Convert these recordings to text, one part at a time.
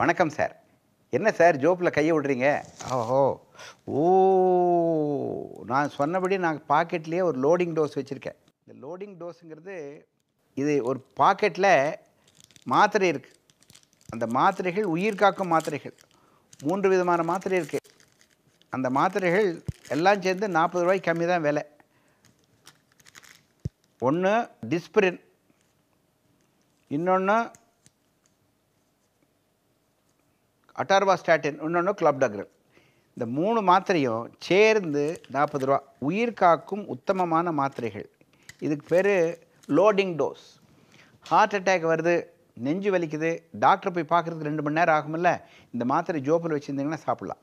வணக்கம் சார் என்ன சார் ஜோப்பில் கையை விடுறீங்க ஓஹோ ஓ நான் சொன்னபடி நான் பாக்கெட்லேயே ஒரு லோடிங் டோஸ் வச்சுருக்கேன் இந்த லோடிங் டோஸுங்கிறது இது ஒரு பாக்கெட்டில் மாத்திரை இருக்குது அந்த மாத்திரைகள் உயிர் காக்கும் மாத்திரைகள் மூன்று விதமான மாத்திரை இருக்குது அந்த மாத்திரைகள் எல்லாம் சேர்ந்து நாற்பது ரூபாய்க்கு கம்மி தான் விலை ஒன்று டிஸ்பிரின் இன்னொன்று அட்டார்வா ஸ்டாட்டின் இன்னொன்று கிளப் டக்ரல் இந்த மூணு மாத்திரையும் சேர்ந்து நாற்பது ரூபா உயிர் காக்கும் உத்தமமான மாத்திரைகள் இதுக்கு பேர் லோடிங் டோஸ் ஹார்ட் அட்டாக் வருது நெஞ்சு வலிக்குது டாக்டர் போய் பார்க்குறதுக்கு ரெண்டு மணி நேரம் ஆகுமில்ல இந்த மாத்திரை ஜோப்பில் வச்சுருந்தீங்கன்னா சாப்பிட்லாம்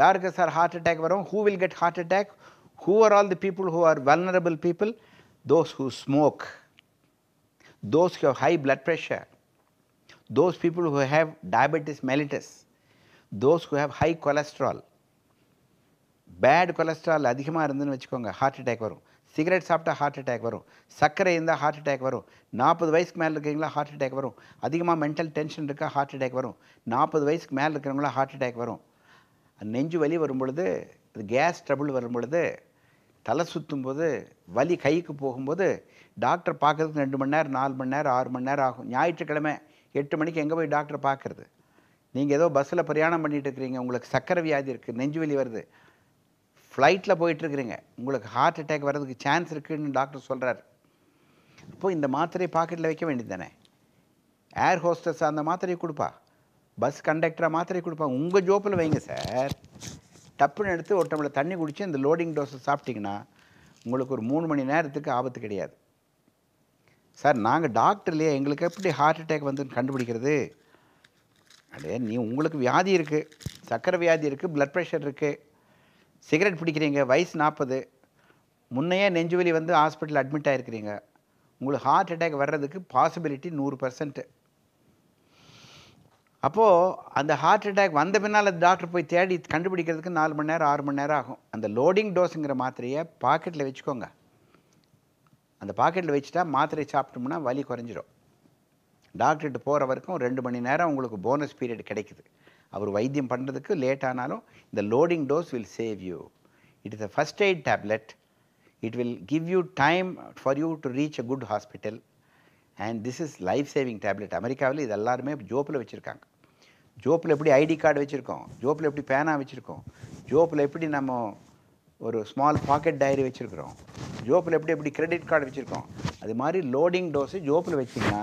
யாருக்கு சார் ஹார்ட் அட்டாக் வரும் who will get heart attack who are all the people who are vulnerable people those who smoke those have high blood pressure those people who have diabetes mellitus, those who have high cholesterol, bad cholesterol அதிகமாக இருந்துன்னு வச்சுக்கோங்க heart attack வரும் cigarette சாப்பிட்டா heart attack வரும் சர்க்கரை இருந்தால் heart attack வரும் நாற்பது வயசுக்கு மேலே இருக்கிறீங்களா ஹார்ட் அட்டாக் வரும் அதிகமாக மென்டல் டென்ஷன் இருக்கா ஹார்ட் அட்டாக் வரும் நாற்பது வயசுக்கு மேலே இருக்கிறவங்களா ஹார்ட் அட்டாக் வரும் நெஞ்சு வலி வரும் பொழுது கேஸ் ட்ரபுள் வரும் பொழுது தலை சுற்றும் போது வலி கைக்கு போகும்போது டாக்டர் பார்க்குறதுக்கு ரெண்டு மணி நேரம் நாலு மணி நேரம் ஆறு மணி நேரம் ஆகும் ஞாயிற்றுக்கிழமை எட்டு மணிக்கு எங்கே போய் டாக்டரை பார்க்குறது நீங்கள் ஏதோ பஸ்ஸில் பிரயாணம் பண்ணிகிட்டு இருக்கிறீங்க உங்களுக்கு சக்கரை வியாதி இருக்குது நெஞ்சு வலி வருது ஃப்ளைட்டில் போயிட்டுருக்குறீங்க உங்களுக்கு ஹார்ட் அட்டாக் வர்றதுக்கு சான்ஸ் இருக்குதுன்னு டாக்டர் சொல்கிறார் அப்போது இந்த மாத்திரையை பாக்கெட்டில் வைக்க வேண்டியது தானே ஏர் ஹோஸ்டஸ் அந்த மாத்திரையை கொடுப்பா பஸ் கண்டக்டராக மாத்திரை கொடுப்பா உங்கள் ஜோப்பில் வைங்க சார் டப்புன்னு எடுத்து ஒரு டம்ளர் தண்ணி குடித்து இந்த லோடிங் டோஸை சாப்பிட்டிங்கன்னா உங்களுக்கு ஒரு மூணு மணி நேரத்துக்கு ஆபத்து கிடையாது சார் நாங்கள் டாக்டர் இல்லையா எங்களுக்கு எப்படி ஹார்ட் அட்டாக் வந்துன்னு கண்டுபிடிக்கிறது அப்படியே நீ உங்களுக்கு வியாதி இருக்குது சர்க்கரை வியாதி இருக்குது ப்ளட் ப்ரெஷர் இருக்குது சிகரெட் பிடிக்கிறீங்க வயசு நாற்பது முன்னையே நெஞ்சுவலி வந்து ஹாஸ்பிட்டல் அட்மிட் ஆகிருக்கிறீங்க உங்களுக்கு ஹார்ட் அட்டேக் வர்றதுக்கு பாசிபிலிட்டி நூறு பர்சன்ட்டு அப்போது அந்த ஹார்ட் அட்டாக் வந்த பின்னால் டாக்டர் போய் தேடி கண்டுபிடிக்கிறதுக்கு நாலு மணி நேரம் ஆறு மணி நேரம் ஆகும் அந்த லோடிங் டோஸுங்கிற மாத்திரையை பாக்கெட்டில் வச்சுக்கோங்க அந்த பாக்கெட்டில் வச்சுட்டா மாத்திரை சாப்பிட்டோம்னா வலி குறைஞ்சிரும் டாக்டர்கிட்ட போகிற வரைக்கும் ரெண்டு மணி நேரம் உங்களுக்கு போனஸ் பீரியட் கிடைக்குது அவர் வைத்தியம் பண்ணுறதுக்கு லேட் ஆனாலும் இந்த loading dose will save you it is a first aid tablet it will give you time for you to reach a good hospital and this is life saving tablet அமெரிக்காவில் இது எல்லாருமே ஜோப்பில் வச்சுருக்காங்க ஜோப்பில் எப்படி ஐடி கார்டு வச்சுருக்கோம் ஜோப்பில் எப்படி பேனா வச்சுருக்கோம் ஜோப்பில் எப்படி நம்ம ஒரு ஸ்மால் பாக்கெட் டைரி வச்சுருக்குறோம் ஜோப்பில் எப்படி எப்படி கிரெடிட் கார்டு வச்சுருக்கோம் அது மாதிரி லோடிங் டோஸை ஜோப்பில் வச்சிங்கன்னா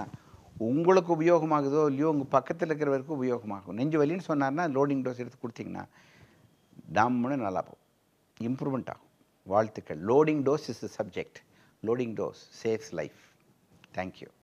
உங்களுக்கு உபயோகமாகுதோ இல்லையோ உங்கள் பக்கத்தில் இருக்கிறவருக்கு உபயோகமாகும் நெஞ்சு வலின்னு சொன்னார்னா லோடிங் டோஸ் எடுத்து கொடுத்தீங்கன்னா டம்னு நல்லா போகும் இம்ப்ரூவ்மெண்ட் ஆகும் வாழ்த்துக்கள் loading dose is the subject loading dose saves life thank you